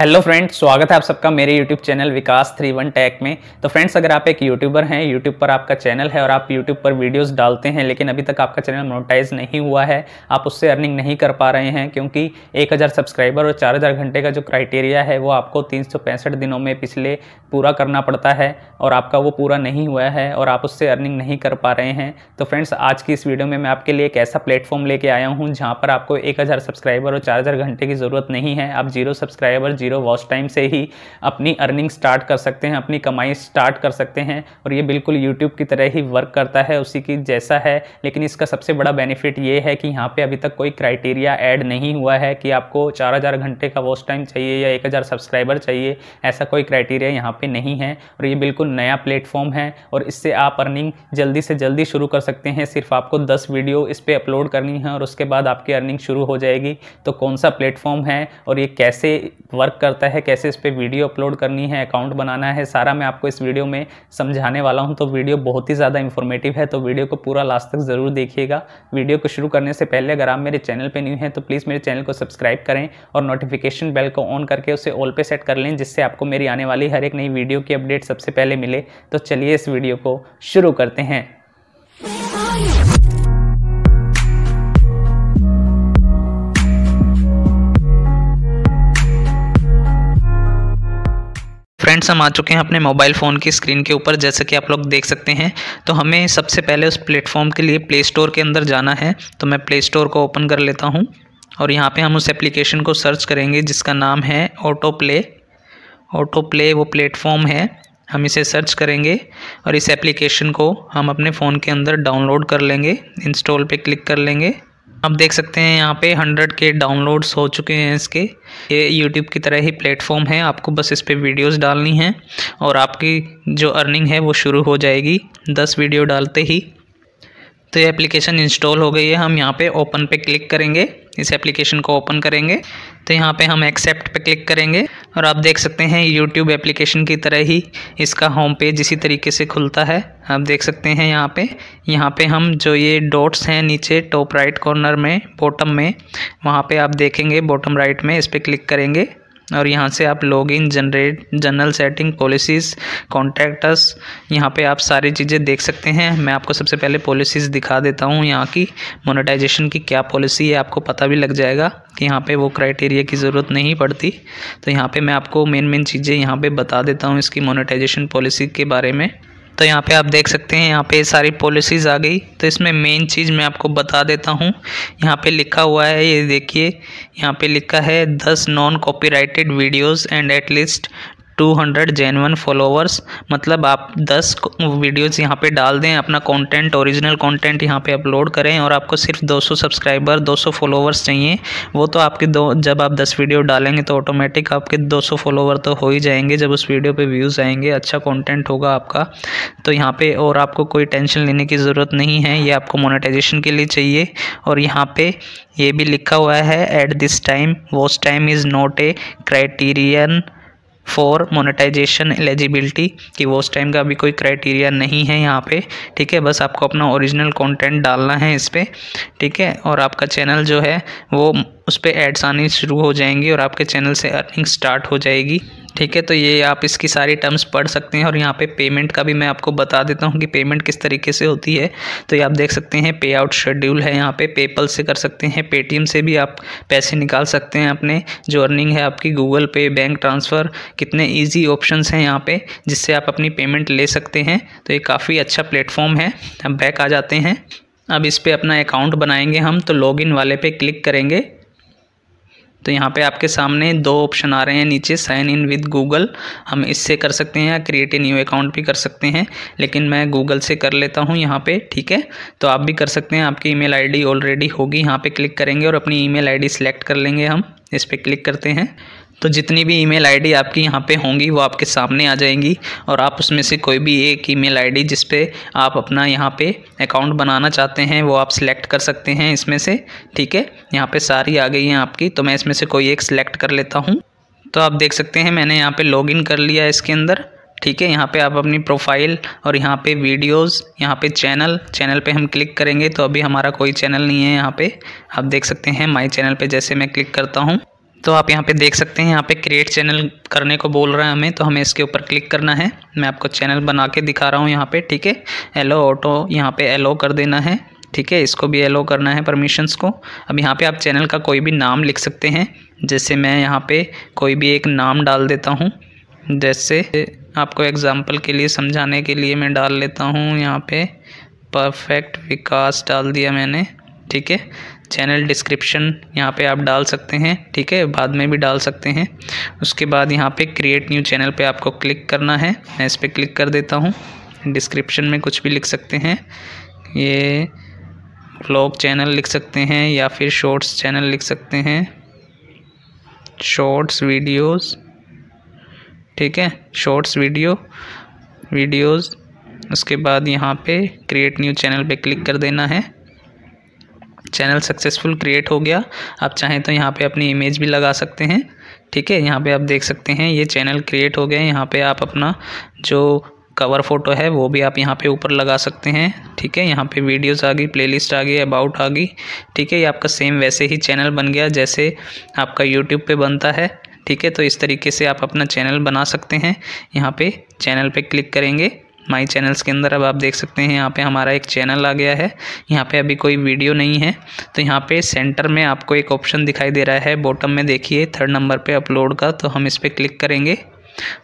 hello friends स्वागत है आप सबका मेरे YouTube channel Vikas three one tech में तो फ्रेंड्स अगर आप एक यूट्यूबर हैं यूट्यूब पर आपका चैनल है और आप यूट्यूब पर वीडियोस डालते हैं लेकिन अभी तक आपका चैनल मोनेटाइज नहीं हुआ है आप उससे अर्निंग नहीं कर पा रहे हैं क्योंकि एक सब्सक्राइबर और चार घंटे का जो क्राइटेरिया है वो आपको तीन दिनों में पिछले पूरा करना पड़ता है और आपका वो पूरा नहीं हुआ है और आप उससे अर्निंग नहीं कर पा रहे हैं तो फ्रेंड्स आज की इस वीडियो में मैं आपके लिए एक ऐसा प्लेटफॉर्म लेके आया हूँ जहाँ पर आपको एक सब्सक्राइबर और चार घंटे की ज़रूरत नहीं है आप zero subscriber zero watch time से ही अपनी अर्निंग स्टार्ट कर सकते हैं अपनी कमाई स्टार्ट कर सकते हैं और ये बिल्कुल यूट्यूब की तरह ही वर्क करता है उसी की जैसा है लेकिन इसका सबसे बड़ा बेनिफिट ये है कि यहाँ पर अभी तक कोई क्राइटेरिया ऐड नहीं हुआ है कि आपको चार हज़ार घंटे का वॉच टाइम चाहिए या एक हज़ार सब्सक्राइबर चाहिए ऐसा कोई क्राइटेरिया यहाँ पर नहीं है और ये बिल्कुल नया प्लेटफॉर्म है और इससे आप अर्निंग जल्दी से जल्दी शुरू कर सकते हैं सिर्फ आपको दस वीडियो इस पर अपलोड करनी है और उसके बाद आपकी अर्निंग शुरू हो जाएगी तो कौन सा प्लेटफॉर्म है और ये कैसे वर्क वर्क करता है कैसे इस पर वीडियो अपलोड करनी है अकाउंट बनाना है सारा मैं आपको इस वीडियो में समझाने वाला हूँ तो वीडियो बहुत ही ज़्यादा इन्फॉर्मेटिव है तो वीडियो को पूरा लास्ट तक ज़रूर देखिएगा वीडियो को शुरू करने से पहले अगर आप मेरे चैनल पर न्यू हैं तो प्लीज़ मेरे चैनल को सब्सक्राइब करें और नोटिफिकेशन बेल को ऑन करके उसे ऑल पे सेट कर लें जिससे आपको मेरी आने वाली हर एक नई वीडियो की अपडेट सबसे पहले मिले तो चलिए इस वीडियो को शुरू करते हैं फ्रेंड्स हम आ चुके हैं अपने मोबाइल फ़ोन की स्क्रीन के ऊपर जैसे कि आप लोग देख सकते हैं तो हमें सबसे पहले उस प्लेटफॉर्म के लिए प्ले स्टोर के अंदर जाना है तो मैं प्ले स्टोर को ओपन कर लेता हूँ और यहाँ पे हम उस एप्लीकेशन को सर्च करेंगे जिसका नाम है ऑटो प्ले ऑटो प्ले वो प्लेटफॉर्म है हम इसे सर्च करेंगे और इस एप्लीकेशन को हम अपने फ़ोन के अंदर डाउनलोड कर लेंगे इंस्टॉल पे क्लिक कर लेंगे आप देख सकते हैं यहाँ पे हंड्रेड के डाउनलोड्स हो चुके हैं इसके ये यूट्यूब की तरह ही प्लेटफॉर्म है आपको बस इस पर वीडियोज़ डालनी हैं और आपकी जो अर्निंग है वो शुरू हो जाएगी दस वीडियो डालते ही तो ये एप्लीकेशन इंस्टॉल हो गई है हम यहाँ पे ओपन पे क्लिक करेंगे इस एप्लीकेशन को ओपन करेंगे तो यहाँ पे हम एक्सेप्ट पे क्लिक करेंगे और आप देख सकते हैं यूट्यूब एप्लीकेशन की तरह ही इसका होम पेज इसी तरीके से खुलता है आप देख सकते हैं यहाँ पे यहाँ पे हम जो ये डॉट्स हैं नीचे टॉप राइट कॉर्नर में बॉटम में वहाँ पे आप देखेंगे बॉटम राइट में इस पर क्लिक करेंगे और यहाँ से आप login generate general setting policies contacts यहाँ पे आप सारी चीज़ें देख सकते हैं मैं आपको सबसे पहले पॉलिसीज़ दिखा देता हूँ यहाँ की मोनेटाइजेशन की क्या पॉलिसी है आपको पता भी लग जाएगा कि यहाँ पे वो क्राइटेरिया की ज़रूरत नहीं पड़ती तो यहाँ पे मैं आपको मेन मेन चीज़ें यहाँ पे बता देता हूँ इसकी मोनेटाइजेशन पॉलिसी के बारे में तो यहाँ पे आप देख सकते हैं यहाँ पे सारी पॉलिसीज़ आ गई तो इसमें मेन चीज़ मैं आपको बता देता हूँ यहाँ पे लिखा हुआ है ये देखिए यहाँ पे लिखा है दस non copyrighted videos and at least two hundred genuine followers मतलब आप दस वीडियोस यहाँ पे डाल दें अपना कंटेंट ओरिजिनल कंटेंट यहाँ पे अपलोड करें और आपको सिर्फ 200 सब्सक्राइबर 200 फॉलोअर्स चाहिए वो तो आपके दो जब आप 10 वीडियो डालेंगे तो ऑटोमेटिक आपके 200 फॉलोवर तो हो ही जाएंगे जब उस वीडियो पर व्यूज़ आएंगे अच्छा कॉन्टेंट होगा आपका तो यहाँ पर और आपको कोई टेंशन लेने की ज़रूरत नहीं है ये आपको मोनिटाइजेशन के लिए चाहिए और यहाँ पर ये भी लिखा हुआ है at this time watch time is not a criterion for monetisation eligibility कि वो उस टाइम का अभी कोई क्राइटेरिया नहीं है यहाँ पे ठीक है बस आपको अपना ओरिजिनल कंटेंट डालना है इस पर ठीक है और आपका चैनल जो है वो उस पर एड्स आने शुरू हो जाएंगे और आपके चैनल से अर्निंग स्टार्ट हो जाएगी ठीक है तो ये आप इसकी सारी टर्म्स पढ़ सकते हैं और यहाँ पे पेमेंट का भी मैं आपको बता देता हूँ कि पेमेंट किस तरीके से होती है तो ये आप देख सकते हैं पे आउट शेड्यूल है यहाँ पे पेपल से कर सकते हैं पेटीएम से भी आप पैसे निकाल सकते हैं अपने जो अर्निंग है आपकी गूगल पे बैंक ट्रांसफ़र कितने ईजी ऑप्शन हैं यहाँ पर जिससे आप अपनी पेमेंट ले सकते हैं तो ये काफ़ी अच्छा प्लेटफॉर्म है हम बैक आ जाते हैं अब इस पर अपना अकाउंट बनाएंगे हम तो लॉग वाले पे क्लिक करेंगे तो यहाँ पे आपके सामने दो ऑप्शन आ रहे हैं नीचे साइन इन विद गूगल हम इससे कर सकते हैं या क्रिएट ए न्यू अकाउंट भी कर सकते हैं लेकिन मैं गूगल से कर लेता हूँ यहाँ पे ठीक है तो आप भी कर सकते हैं आपकी ईमेल आईडी ऑलरेडी होगी यहाँ पे क्लिक करेंगे और अपनी ईमेल आईडी सेलेक्ट कर लेंगे हम इस पर क्लिक करते हैं तो जितनी भी ईमेल आईडी आपकी यहाँ पे होंगी वो आपके सामने आ जाएंगी और आप उसमें से कोई भी एक ईमेल आईडी जिस पे आप अपना यहाँ पे अकाउंट बनाना चाहते हैं वो आप सिलेक्ट कर सकते हैं इसमें से ठीक है यहाँ पे सारी आ गई हैं आपकी तो मैं इसमें से कोई एक सिलेक्ट कर लेता हूँ तो आप देख सकते हैं मैंने यहाँ पर लॉग कर लिया इसके अंदर ठीक है यहाँ पे आप अपनी प्रोफाइल और यहाँ पे वीडियोस यहाँ पे चैनल चैनल पे हम क्लिक करेंगे तो अभी हमारा कोई चैनल नहीं है यहाँ पे आप देख सकते हैं माय चैनल पे जैसे मैं क्लिक करता हूँ तो आप यहाँ पे देख सकते हैं यहाँ पे क्रिएट चैनल करने को बोल रहा है हमें तो हमें इसके ऊपर क्लिक करना है मैं आपको चैनल बना के दिखा रहा हूँ यहाँ पे ठीक है एलो ऑटो यहाँ पे एलो कर देना है ठीक है इसको भी एलो करना है परमिशंस को अब यहाँ पे आप चैनल का कोई भी नाम लिख सकते हैं जैसे मैं यहाँ पर कोई भी एक नाम डाल देता हूँ जैसे आपको एग्जाम्पल के लिए समझाने के लिए मैं डाल लेता हूँ यहाँ परफेक्ट विकास डाल दिया मैंने ठीक है चैनल डिस्क्रिप्शन यहाँ पे आप डाल सकते हैं ठीक है बाद में भी डाल सकते हैं उसके बाद यहाँ पे क्रिएट न्यू चैनल पे आपको क्लिक करना है मैं इस पर क्लिक कर देता हूँ डिस्क्रिप्शन में कुछ भी लिख सकते हैं ये ब्लॉग चैनल लिख सकते हैं या फिर शॉर्ट्स चैनल लिख सकते हैं शॉर्ट्स वीडियोस ठीक है शॉर्ट्स वीडियो वीडियोस उसके बाद यहाँ पे क्रिएट न्यू चैनल पे क्लिक कर देना है चैनल सक्सेसफुल क्रिएट हो गया आप चाहें तो यहाँ पे अपनी इमेज भी लगा सकते हैं ठीक है यहाँ पे आप देख सकते हैं ये चैनल क्रिएट हो गया यहाँ पे आप अपना जो कवर फ़ोटो है वो भी आप यहाँ पे ऊपर लगा सकते हैं ठीक है यहाँ पे वीडियोस आ गई प्लेलिस्ट आ गई अबाउट आ गई ठीक है ये आपका सेम वैसे ही चैनल बन गया जैसे आपका यूट्यूब पे बनता है ठीक है तो इस तरीके से आप अपना चैनल बना सकते हैं यहाँ पे चैनल पे क्लिक करेंगे माई चैनल्स के अंदर अब आप देख सकते हैं यहाँ पे हमारा एक चैनल आ गया है यहाँ पे अभी कोई वीडियो नहीं है तो यहाँ पे सेंटर में आपको एक ऑप्शन दिखाई दे रहा है बॉटम में देखिए थर्ड नंबर पे अपलोड का तो हम इस पर क्लिक करेंगे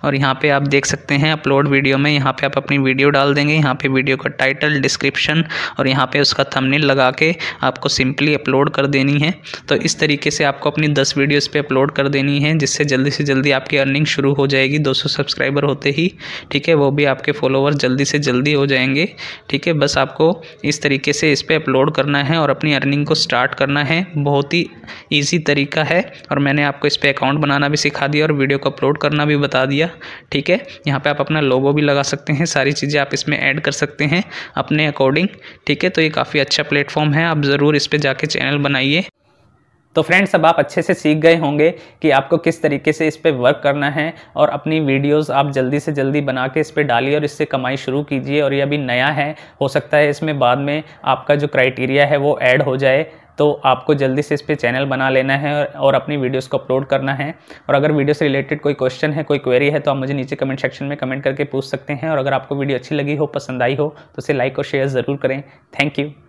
और यहाँ पे आप देख सकते हैं अपलोड वीडियो में यहाँ पे आप अपनी वीडियो डाल देंगे यहाँ पे वीडियो का टाइटल डिस्क्रिप्शन और यहाँ पे उसका थंबनेल लगा के आपको सिंपली अपलोड कर देनी है तो इस तरीके से आपको अपनी दस वीडियोस पर अपलोड कर देनी है जिससे जल्दी से जल्दी आपकी अर्निंग शुरू हो जाएगी दो सब्सक्राइबर होते ही ठीक है वो भी आपके फॉलोवर जल्दी से जल्दी हो जाएंगे ठीक है बस आपको इस तरीके से इस पर अपलोड करना है और अपनी अर्निंग को स्टार्ट करना है बहुत ही ईजी तरीका है और मैंने आपको इस पर अकाउंट बनाना भी सिखा दिया और वीडियो को अपलोड करना भी बता बता दिया ठीक है यहाँ पे आप अपना लोगो भी लगा सकते हैं सारी चीज़ें आप इसमें ऐड कर सकते हैं अपने अकॉर्डिंग ठीक है तो ये काफ़ी अच्छा प्लेटफॉर्म है आप ज़रूर इस पर जाके चैनल बनाइए तो फ्रेंड्स अब आप अच्छे से सीख गए होंगे कि आपको किस तरीके से इस पर वर्क करना है और अपनी वीडियोस आप जल्दी से जल्दी बना के इस पर डालिए और इससे कमाई शुरू कीजिए और ये अभी नया है हो सकता है इसमें बाद में आपका जो क्राइटेरिया है वो ऐड हो जाए तो आपको जल्दी से इस पर चैनल बना लेना है और अपनी वीडियोस को अपलोड करना है और अगर वीडियो से रिलेटेड कोई क्वेश्चन है कोई क्वेरी है तो आप मुझे नीचे कमेंट सेक्शन में कमेंट करके पूछ सकते हैं और अगर आपको वीडियो अच्छी लगी हो पसंद आई हो तो उसे लाइक और शेयर ज़रूर करें थैंक यू